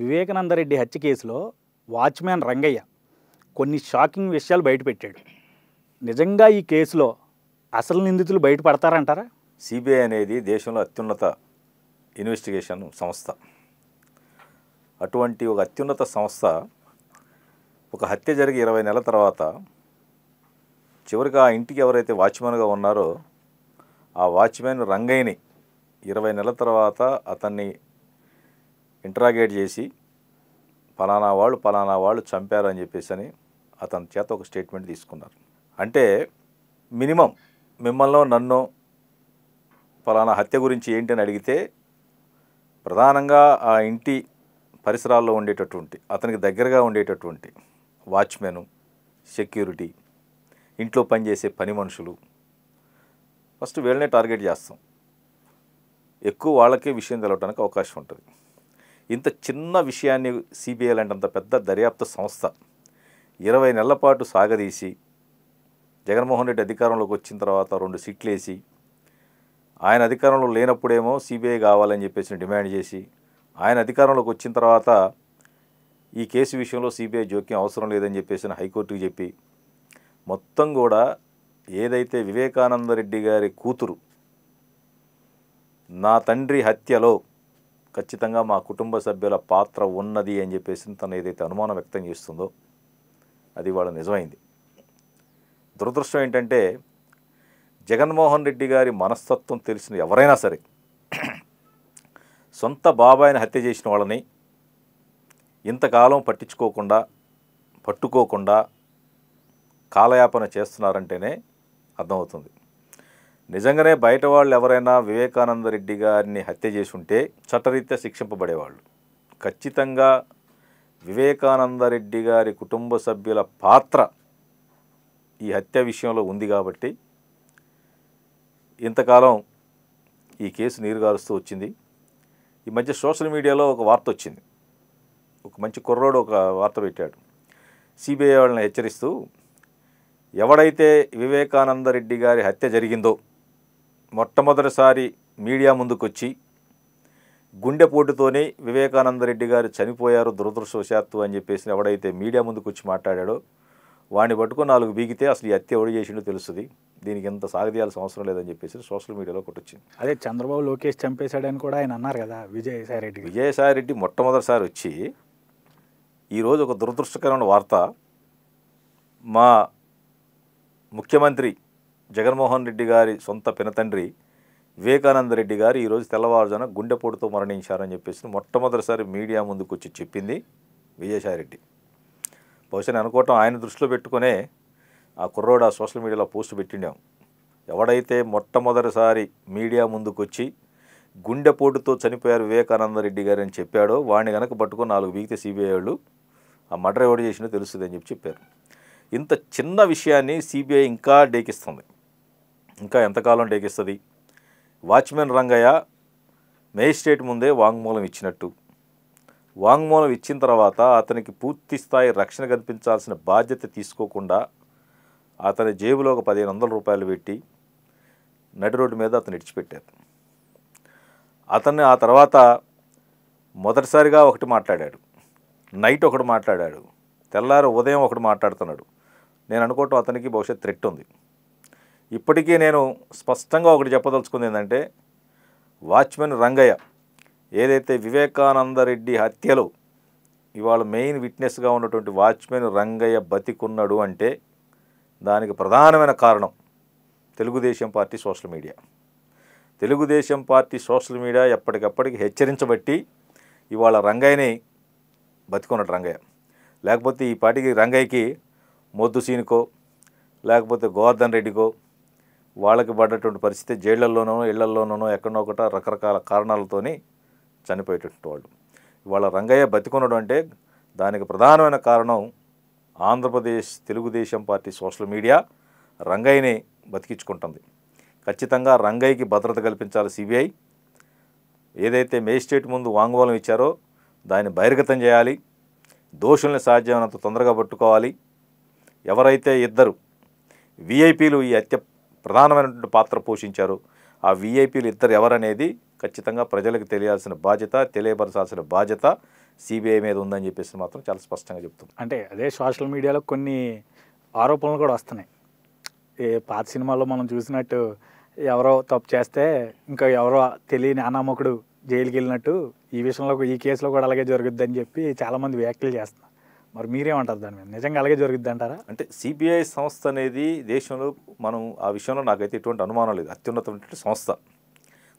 వివేకానందరెడ్డి హత్య కేసులో వాచ్మ్యాన్ రంగయ్య కొన్ని షాకింగ్ విషయాలు బయటపెట్టాడు నిజంగా ఈ కేసులో అసలు నిందితులు బయటపడతారంటారా సిబిఐ అనేది దేశంలో అత్యున్నత ఇన్వెస్టిగేషన్ సంస్థ అటువంటి ఒక అత్యున్నత సంస్థ ఒక హత్య జరిగి ఇరవై నెలల తర్వాత చివరికి ఆ ఇంటికి ఎవరైతే వాచ్మెన్గా ఉన్నారో ఆ వాచ్మెన్ రంగయ్యని ఇరవై నెలల తర్వాత అతన్ని ఇంట్రాగేట్ చేసి ఫలానా వాళ్ళు ఫలానా వాళ్ళు చంపారని చెప్పేసి అని అతని చేత ఒక స్టేట్మెంట్ తీసుకున్నారు అంటే మినిమం మిమ్మల్ని నన్ను ఫలానా హత్య గురించి ఏంటి అని అడిగితే ప్రధానంగా ఆ ఇంటి పరిసరాల్లో ఉండేటటువంటి అతనికి దగ్గరగా ఉండేటటువంటి వాచ్మెను సెక్యూరిటీ ఇంట్లో పనిచేసే పని మనుషులు ఫస్ట్ వీళ్ళనే టార్గెట్ చేస్తాం ఎక్కువ వాళ్ళకే విషయం తెలవడానికి అవకాశం ఉంటుంది ఇంత చిన్న విషయాన్ని సిబిఐ లాంటి పెద్ద దర్యాప్తు సంస్థ ఇరవై నెలల పాటు సాగదీసి జగన్మోహన్ రెడ్డి అధికారంలోకి వచ్చిన తర్వాత రెండు వేసి ఆయన అధికారంలో లేనప్పుడేమో సిబిఐ కావాలని చెప్పేసి డిమాండ్ చేసి ఆయన అధికారంలోకి వచ్చిన తర్వాత ఈ కేసు విషయంలో సిబిఐ జోక్యం అవసరం లేదని చెప్పేసి హైకోర్టుకి చెప్పి మొత్తం కూడా ఏదైతే వివేకానందరెడ్డి గారి కూతురు నా తండ్రి హత్యలో ఖచ్చితంగా మా కుటుంబ సభ్యుల పాత్ర ఉన్నది అని చెప్పేసి తను ఏదైతే అనుమానం వ్యక్తం చేస్తుందో అది వాళ్ళ నిజమైంది దురదృష్టం ఏంటంటే జగన్మోహన్ రెడ్డి గారి మనస్తత్వం తెలిసిన ఎవరైనా సరే సొంత బాబాయిని హత్య చేసిన వాళ్ళని ఇంతకాలం పట్టించుకోకుండా పట్టుకోకుండా కాలయాపన చేస్తున్నారంటేనే అర్థమవుతుంది నిజంగానే బయట వాళ్ళు ఎవరైనా వివేకానంద రెడ్డి గారిని హత్య చేసి ఉంటే చట్టరీత్యా శిక్షింపబడేవాళ్ళు ఖచ్చితంగా వివేకానంద రెడ్డి గారి కుటుంబ సభ్యుల పాత్ర ఈ హత్య విషయంలో ఉంది కాబట్టి ఇంతకాలం ఈ కేసు నీరుగారుస్తూ వచ్చింది ఈ మధ్య సోషల్ మీడియాలో ఒక వార్త వచ్చింది ఒక మంచి కుర్రోడు ఒక వార్త పెట్టాడు సిబిఐ వాళ్ళని హెచ్చరిస్తూ ఎవడైతే వివేకానంద రెడ్డి గారి హత్య జరిగిందో మొట్టమొదటిసారి మీడియా ముందుకొచ్చి గుండెపోటుతోనే వివేకానందరెడ్డి గారు చనిపోయారు దురదృష్టవశాత్తు అని చెప్పేసి ఎవడైతే మీడియా ముందుకొచ్చి మాట్లాడాడో వాడిని పట్టుకుని నాలుగు బీగితే అసలు ఈ హత్య ఎవడు చేసిండో తెలుస్తుంది దీనికి ఎంత సాగదీయాల్సిన అవసరం లేదని చెప్పేసి సోషల్ మీడియాలో కొట్టొచ్చింది అదే చంద్రబాబు లోకేష్ చంపేశాడని కూడా ఆయన అన్నారు కదా విజయసాయి రెడ్డి విజయసాయి రెడ్డి మొట్టమొదటిసారి వచ్చి ఈరోజు ఒక దురదృష్టకరమైన వార్త మా ముఖ్యమంత్రి జగన్మోహన్ రెడ్డి గారి సొంత పినతండ్రి వివేకానంద రెడ్డి గారు ఈరోజు తెల్లవారుజాన గుండెపోటుతో మరణించారని చెప్పేసి మొట్టమొదటిసారి మీడియా ముందుకు వచ్చి చెప్పింది విజయసాయిరెడ్డి బహుశా నేను అనుకోవటం ఆయన దృష్టిలో పెట్టుకునే ఆ కుర్రోడ ఆ సోషల్ మీడియాలో పోస్ట్ పెట్టిండాం ఎవడైతే మొట్టమొదటిసారి మీడియా ముందుకు వచ్చి గుండెపోటుతో చనిపోయారు వివేకానంద రెడ్డి గారు అని చెప్పాడో వాడిని కనుక పట్టుకొని నాలుగు వీగితే సిబిఐ వాళ్ళు ఆ మర్డర్ ఎవడు చేసినో తెలుస్తుంది అని చెప్పి చెప్పారు ఇంత చిన్న విషయాన్ని సిబిఐ ఇంకా డేకిస్తుంది ఇంకా ఎంతకాలం టేకిస్తుంది వాచ్మెన్ రంగయ్య మేజిస్ట్రేట్ ముందే వాంగ్మూలం ఇచ్చినట్టు వాంగ్మూలం ఇచ్చిన తర్వాత అతనికి పూర్తి స్థాయి రక్షణ కల్పించాల్సిన బాధ్యత తీసుకోకుండా అతని జేబులో ఒక పదిహేను వందల రూపాయలు పెట్టి నడి రోడ్డు మీద అతను ఇడిచిపెట్టారు అతన్ని ఆ తర్వాత మొదటిసారిగా ఒకటి మాట్లాడాడు నైట్ ఒకటి మాట్లాడాడు తెల్లారు ఉదయం ఒకటి మాట్లాడుతున్నాడు నేను అనుకోవటం అతనికి బహుశా థ్రెట్ ఉంది ఇప్పటికీ నేను స్పష్టంగా ఒకటి చెప్పదలుచుకుంది ఏంటంటే వాచ్మెన్ రంగయ్య ఏదైతే వివేకానందరెడ్డి హత్యలో ఇవాళ మెయిన్ విట్నెస్గా ఉన్నటువంటి వాచ్మెన్ రంగయ్య బతికున్నాడు అంటే దానికి ప్రధానమైన కారణం Telugu Desam party social media Telugu Desam party social media ఎప్పటికప్పటికి హెచ్చరించబట్టి ఇవాళ రంగయ్యని బతికున్నాడు రంగయ్య లేకపోతే ఈ పార్టీకి రంగయ్యకి మొద్దు సీనుకో లేకపోతే గోవర్ధన్ రెడ్డికో వాళ్ళకి పడ్డటువంటి పరిస్థితి జైళ్ళల్లోనూ ఇళ్లలోనో ఎక్కడో ఒకట రకరకాల కారణాలతోని చనిపోయేటటువంటి వాళ్ళు ఇవాళ రంగయ్య బతికొనడం అంటే దానికి ప్రధానమైన కారణం Andhra Pradesh Telugu Desam party social media రంగయ్యని బతికించుకుంటుంది ఖచ్చితంగా రంగయ్యకి భద్రత కల్పించాలి సిబిఐ ఏదైతే మేజిస్ట్రేట్ ముందు వాంగ్మూలం ఇచ్చారో దాన్ని బహిర్గతం చేయాలి దోషుల్ని సాధ్యమైనంత తొందరగా పట్టుకోవాలి ఎవరైతే ఇద్దరు విఐపీలు ఈ హత్య ప్రధానమైనటువంటి పాత్ర పోషించారు ఆ వీఐపీలు ఇద్దరు ఎవరనేది ఖచ్చితంగా ప్రజలకు తెలియాల్సిన బాధ్యత తెలియపరచాల్సిన బాధ్యత సిబిఐ మీద ఉందని చెప్పేసి మాత్రం చాలా స్పష్టంగా చెప్తుంది అంటే అదే సోషల్ మీడియాలో కొన్ని ఆరోపణలు కూడా వస్తున్నాయి ఏ పాత సినిమాల్లో మనం చూసినట్టు ఎవరో తప్పు చేస్తే ఇంకా ఎవరో తెలియని అనామకుడు జైలుకి వెళ్ళినట్టు ఈ విషయంలో ఈ కేసులో కూడా అలాగే జరుగుద్దని చెప్పి చాలామంది వ్యాఖ్యలు చేస్తున్నారు మరి మీరేమంటారు దాని మీద నిజంగా అలాగే జరుగుద్ది అంటారా అంటే సిబిఐ సంస్థ అనేది దేశంలో మనం ఆ విషయంలో నాకైతే ఎటువంటి అనుమానం లేదు అత్యున్నతమైనటువంటి సంస్థ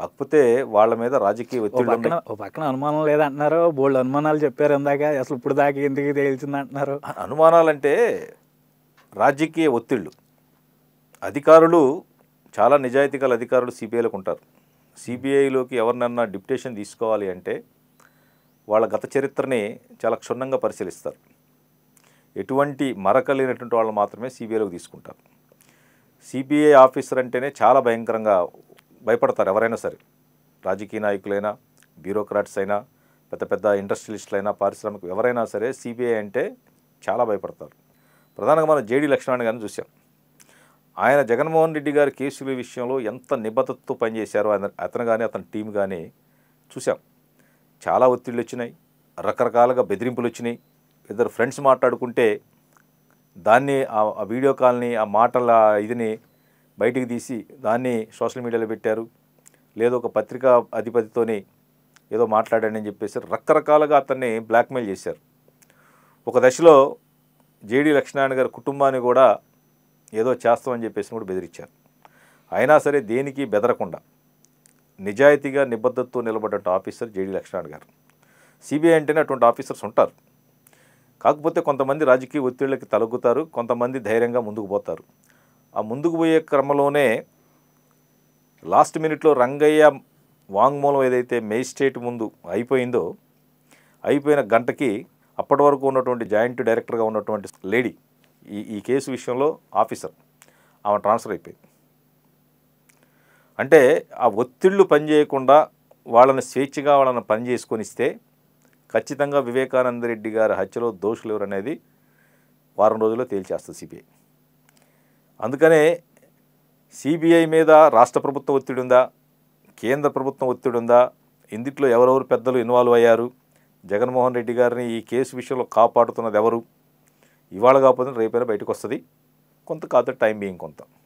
కాకపోతే వాళ్ళ మీద రాజకీయ ఒత్తిడి ఓ పక్కన అనుమానం లేదంటున్నారు బోల్డ్ అనుమానాలు చెప్పారు ఇందాక అసలు ఇప్పుడు దాకా ఎందుకు తేల్చింది అంటున్నారు అనుమానాలంటే రాజకీయ ఒత్తిళ్ళు అధికారులు చాలా నిజాయితీ గల అధికారులు సిబిఐలకు ఉంటారు సిబిఐలోకి ఎవరినన్నా డిప్యుటేషన్ తీసుకోవాలి అంటే వాళ్ళ గత చరిత్రని చాలా క్షుణ్ణంగా పరిశీలిస్తారు ఎటువంటి మరక లేనటువంటి వాళ్ళు మాత్రమే సిబిఐలోకి తీసుకుంటారు సిబిఐ ఆఫీసర్ అంటేనే చాలా భయంకరంగా భయపడతారు ఎవరైనా సరే రాజకీయ నాయకులైనా బ్యూరోక్రాట్స్ అయినా పెద్ద పెద్ద ఇండస్ట్రియలిస్టులైనా పారిశ్రామిక ఎవరైనా సరే సిబిఐ అంటే చాలా భయపడతారు ప్రధానంగా మనం జేడీ లక్ష్మణ్ గారిని చూసాం ఆయన జగన్మోహన్ రెడ్డి గారి కేసుల విషయంలో ఎంత నిబద్ధతతో పనిచేశారో ఆయన అతను కానీ అతని టీం కానీ చూసాం చాలా ఒత్తిళ్ళు వచ్చినాయి రకరకాలుగా బెదిరింపులు వచ్చినాయి ఇద్దరు ఫ్రెండ్స్ మాట్లాడుకుంటే దాన్ని ఆ వీడియో కాల్ని ఆ మాటల ఇదిని బయటికి తీసి దాన్ని సోషల్ మీడియాలో పెట్టారు లేదా ఒక పత్రికా అధిపతితోనే ఏదో మాట్లాడాడని చెప్పేసి రకరకాలుగా అతన్ని బ్లాక్మెయిల్ చేశారు ఒక దశలో జేడీ లక్ష్మీనారాయణ గారి కుటుంబాన్ని కూడా ఏదో చేస్తామని చెప్పేసి కూడా బెదిరించారు అయినా సరే దేనికి బెదరకుండా నిజాయితీగా నిబద్ధతతో నిలబడ్డ ఆఫీసర్ జేడీ లక్ష్మణ్ గారు సిబిఐ అంటేనే అటువంటి ఆఫీసర్స్ ఉంటారు కాకపోతే కొంతమంది రాజకీయ ఒత్తిళ్ళకి తలగుతారు కొంతమంది ధైర్యంగా ముందుకు పోతారు ఆ ముందుకు పోయే క్రమంలోనే లాస్ట్ మినిట్లో రంగయ్య వాంగ్మూలం ఏదైతే మేజిస్ట్రేట్ ముందు అయిపోయిందో అయిపోయిన గంటకి అప్పటి వరకు ఉన్నటువంటి జాయింట్ డైరెక్టర్గా ఉన్నటువంటి లేడీ ఈ ఈ కేసు విషయంలో ఆఫీసర్ ఆమె ట్రాన్స్ఫర్ అయిపోయింది అంటే ఆ ఒత్తిళ్ళు పనిచేయకుండా వాళ్ళని స్వేచ్ఛగా వాళ్ళని పని ఇస్తే ఖచ్చితంగా వివేకానంద రెడ్డి గారి హత్యలో దోషులు ఎవరనేది వారం రోజుల్లో తేల్చేస్తుంది సిబిఐ అందుకనే సిబిఐ మీద రాష్ట్ర ప్రభుత్వం ఒత్తిడి ఉందా కేంద్ర ప్రభుత్వం ఒత్తిడి ఉందా ఇందుట్లో ఎవరెవరు పెద్దలు ఇన్వాల్వ్ అయ్యారు జగన్మోహన్ రెడ్డి గారిని ఈ కేసు విషయంలో కాపాడుతున్నది ఎవరు ఇవాళ కాకపోతే రేపైనా బయటకు వస్తుంది కొంత కాదు టైం బీయింగ్ కొంత